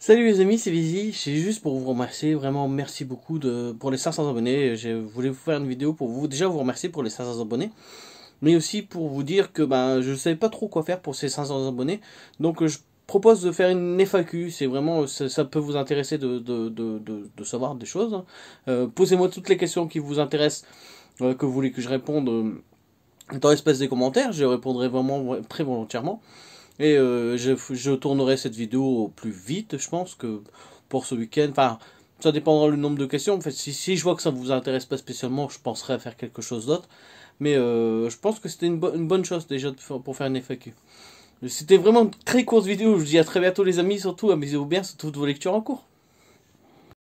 Salut les amis, c'est Lizzy. C'est juste pour vous remercier. Vraiment, merci beaucoup de, pour les 500 abonnés. Je voulais vous faire une vidéo pour vous. Déjà, vous remercier pour les 500 abonnés. Mais aussi pour vous dire que ben, je ne savais pas trop quoi faire pour ces 500 abonnés. Donc, je propose de faire une FAQ. C'est vraiment, ça, peut vous intéresser de, de, de, de savoir des choses. Euh, posez-moi toutes les questions qui vous intéressent, euh, que vous voulez que je réponde euh, dans l'espace des commentaires. Je répondrai vraiment très volontairement. Et euh, je, tournerai cette vidéo plus vite, je pense, que pour ce week-end. Enfin, ça dépendra le nombre de questions. En fait, si, je vois que ça ne vous intéresse pas spécialement, je penserai à faire quelque chose d'autre. Mais euh, je pense que c'était une, bonne chose déjà pour faire un FAQ. C'était vraiment une très courte vidéo. Je vous dis à très bientôt les amis. Surtout, amusez-vous bien, sur toutes vos lectures en cours.